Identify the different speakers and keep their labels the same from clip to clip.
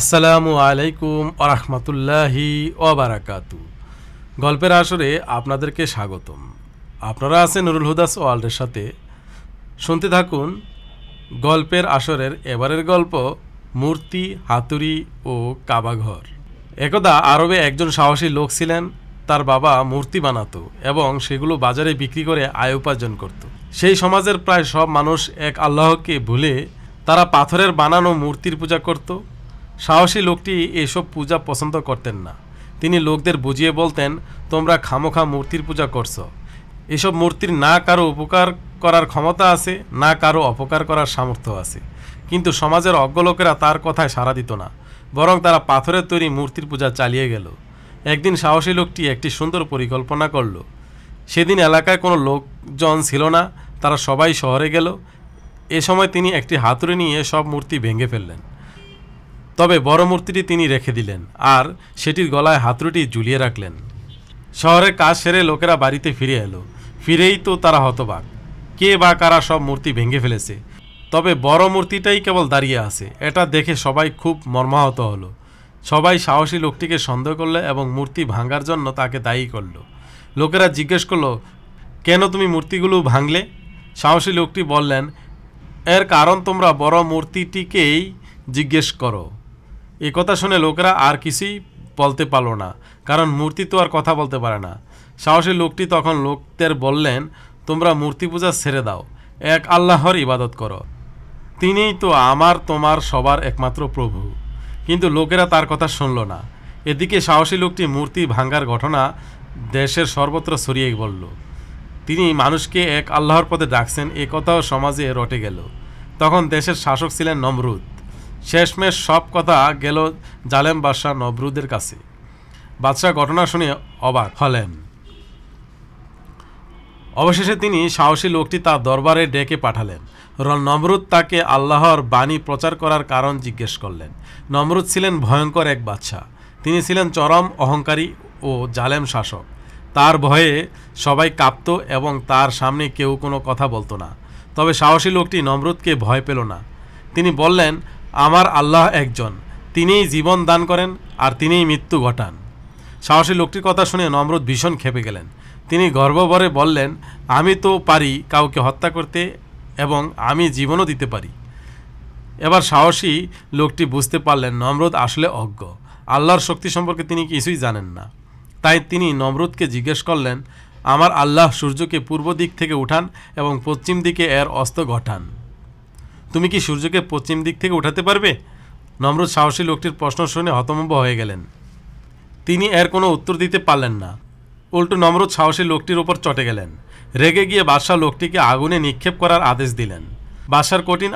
Speaker 1: আসসালামু আলাইকুম আরহামতুল্লাহি ওবারাকাতু গল্পের আসরে আপনাদেরকে স্বাগতম আপনারা আছেন নুরুল হুদাস ওয়ার্ল্ডের সাথে শুনতে থাকুন গল্পের আসরের এবারের গল্প মূর্তি হাতুড়ি ও কাবাঘর একদা আরবে একজন সাহসী লোক ছিলেন তার বাবা মূর্তি বানাতো এবং সেগুলো বাজারে বিক্রি করে আয় উপার্জন করত সেই সমাজের প্রায় সব মানুষ এক আল্লাহকে ভুলে তারা পাথরের বানানো মূর্তির পূজা করতো সাহসী লোকটি এসব পূজা পছন্দ করতেন না তিনি লোকদের বুঝিয়ে বলতেন তোমরা খামোখা মূর্তির পূজা করছো এসব মূর্তির না কারো উপকার করার ক্ষমতা আছে না কারো অপকার করার সামর্থ্য আছে কিন্তু সমাজের অজ্ঞ লোকেরা তার কথায় সাড়া দিত না বরং তারা পাথরের তৈরি মূর্তির পূজা চালিয়ে গেল একদিন সাহসী লোকটি একটি সুন্দর পরিকল্পনা করল সেদিন এলাকায় কোনো লোকজন ছিল না তারা সবাই শহরে গেল এ সময় তিনি একটি হাতুড়ি নিয়ে সব মূর্তি ভেঙে ফেললেন তবে বড় মূর্তিটি তিনি রেখে দিলেন আর সেটির গলায় হাতরুটি ঝুলিয়ে রাখলেন শহরের কাজ সেরে লোকেরা বাড়িতে ফিরে এলো ফিরেই তো তারা হতবাক কে বা কারা সব মূর্তি ভেঙে ফেলেছে তবে বড় মূর্তিটাই কেবল দাঁড়িয়ে আছে এটা দেখে সবাই খুব মর্মাহত হলো সবাই সাহসী লোকটিকে সন্দেহ করলো এবং মূর্তি ভাঙার জন্য তাকে দায়ী করল লোকেরা জিজ্ঞেস করলো কেন তুমি মূর্তিগুলো ভাঙলে সাহসী লোকটি বললেন এর কারণ তোমরা বড় মূর্তিটিকেই জিজ্ঞেস করো এ কথা শুনে লোকেরা আর কিছুই বলতে পারল না কারণ মূর্তি তো আর কথা বলতে পারে না সাহসী লোকটি তখন লোকদের বললেন তোমরা মূর্তি পূজা ছেড়ে দাও এক আল্লাহর ইবাদত করো তিনিই তো আমার তোমার সবার একমাত্র প্রভু কিন্তু লোকেরা তার কথা শুনল না এদিকে সাহসী লোকটি মূর্তি ভাঙ্গার ঘটনা দেশের সর্বত্র ছড়িয়ে বলল তিনি মানুষকে এক আল্লাহর পথে ডাকছেন এ কথাও সমাজে রটে গেল তখন দেশের শাসক ছিলেন নমরুদ শেষমেশ সব কথা গেল জালেম বাদশাহ নবরুদের কাছে বাদশাহ ঘটনা শুনে অবাক হলেন অবশেষে তিনি সাহসী লোকটি তার দরবারে ডেকে পাঠালেন নমরুদ তাকে আল্লাহর বাণী প্রচার করার কারণ জিজ্ঞেস করলেন নমরুদ ছিলেন ভয়ঙ্কর এক বাচ্চা তিনি ছিলেন চরম অহংকারী ও জালেম শাসক তার ভয়ে সবাই কাঁপত এবং তার সামনে কেউ কোনো কথা বলতো না তবে সাহসী লোকটি নমরুদকে ভয় পেল না তিনি বললেন আমার আল্লাহ একজন তিনিই জীবন দান করেন আর তিনিই মৃত্যু ঘটান সাহসী লোকটির কথা শুনে নমরুদ ভীষণ খেপে গেলেন তিনি গর্ববরে বললেন আমি তো পারি কাউকে হত্যা করতে এবং আমি জীবনও দিতে পারি এবার সাহসী লোকটি বুঝতে পারলেন নমরুদ আসলে অজ্ঞ আল্লাহর শক্তি সম্পর্কে তিনি কিছুই জানেন না তাই তিনি নমরুদকে জিজ্ঞেস করলেন আমার আল্লাহ সূর্যকে পূর্ব দিক থেকে উঠান এবং পশ্চিম দিকে এর অস্ত ঘটান তুমি কি সূর্যকে পশ্চিম দিক থেকে উঠাতে পারবে নম্রত সাহসী লোকটির প্রশ্ন শুনে হতম্ব হয়ে গেলেন তিনি এর কোনো উত্তর দিতে পারলেন না উল্টো নম্রত সাহসী লোকটির ওপর চটে গেলেন রেগে গিয়ে বাদশাহ লোকটিকে আগুনে নিক্ষেপ করার আদেশ দিলেন বাদশার কঠিন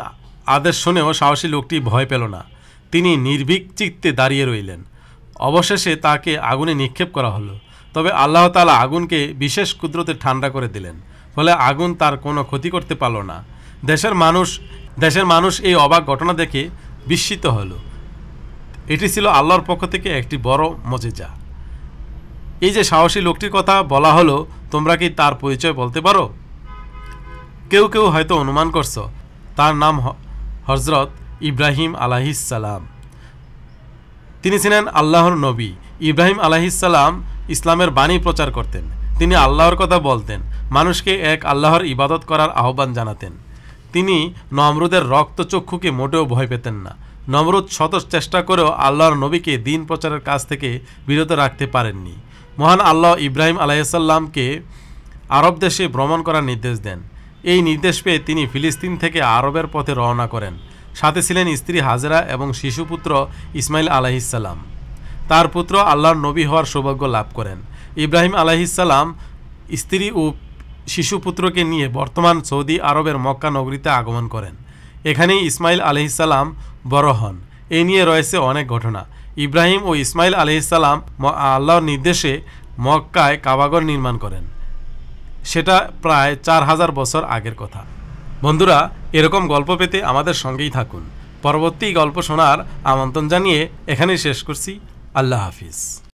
Speaker 1: আদেশ শুনেও সাহসী লোকটি ভয় পেল না তিনি নির্ভীক চিত্তে দাঁড়িয়ে রইলেন অবশেষে তাকে আগুনে নিক্ষেপ করা হলো তবে আল্লাহ তালা আগুনকে বিশেষ কুদরতে ঠান্ডা করে দিলেন ফলে আগুন তার কোনো ক্ষতি করতে পারল না দেশের মানুষ দেশের মানুষ এই অবাক ঘটনা দেখে বিস্মিত হল এটি ছিল আল্লাহর পক্ষ থেকে একটি বড় মজেজা এই যে সাহসী লোকটির কথা বলা হলো তোমরা কি তার পরিচয় বলতে পারো কেউ কেউ হয়তো অনুমান করছ তার নাম হজরত ইব্রাহিম আলাহিসাল্লাম তিনি ছিলেন আল্লাহর নবী ইব্রাহিম আলাহিসাল্লাম ইসলামের বাণী প্রচার করতেন তিনি আল্লাহর কথা বলতেন মানুষকে এক আল্লাহর ইবাদত করার আহ্বান জানাতেন তিনি নমরুদের রক্তচক্ষুকে মোটেও ভয় পেতেন না নমরুদ শত চেষ্টা করেও আল্লাহর নবীকে দিন প্রচারের কাজ থেকে বিরত রাখতে পারেননি মহান আল্লাহ ইব্রাহিম আলাইসাল্লামকে আরব দেশে ভ্রমণ করার নির্দেশ দেন এই নির্দেশ পেয়ে তিনি ফিলিস্তিন থেকে আরবের পথে রওনা করেন সাথে ছিলেন স্ত্রী হাজরা এবং শিশুপুত্র ইসমাইল আলাহিসাল্লাম তার পুত্র আল্লাহর নবী হওয়ার সৌভাগ্য লাভ করেন ইব্রাহিম আলাহিসাল্লাম স্ত্রী ও শিশুপুত্রকে নিয়ে বর্তমান সৌদি আরবের মক্কা নগরীতে আগমন করেন এখানেই ইসমাইল আলহিসাল্লাম বড় হন এ নিয়ে রয়েছে অনেক ঘটনা ইব্রাহিম ও ইসমাইল আলহিসাল্লাম আল্লাহর নির্দেশে মক্কায় কাবাগর নির্মাণ করেন সেটা প্রায় চার হাজার বছর আগের কথা বন্ধুরা এরকম গল্প পেতে আমাদের সঙ্গেই থাকুন পরবর্তী গল্প শোনার আমন্ত্রণ জানিয়ে এখানেই শেষ করছি আল্লাহ হাফিজ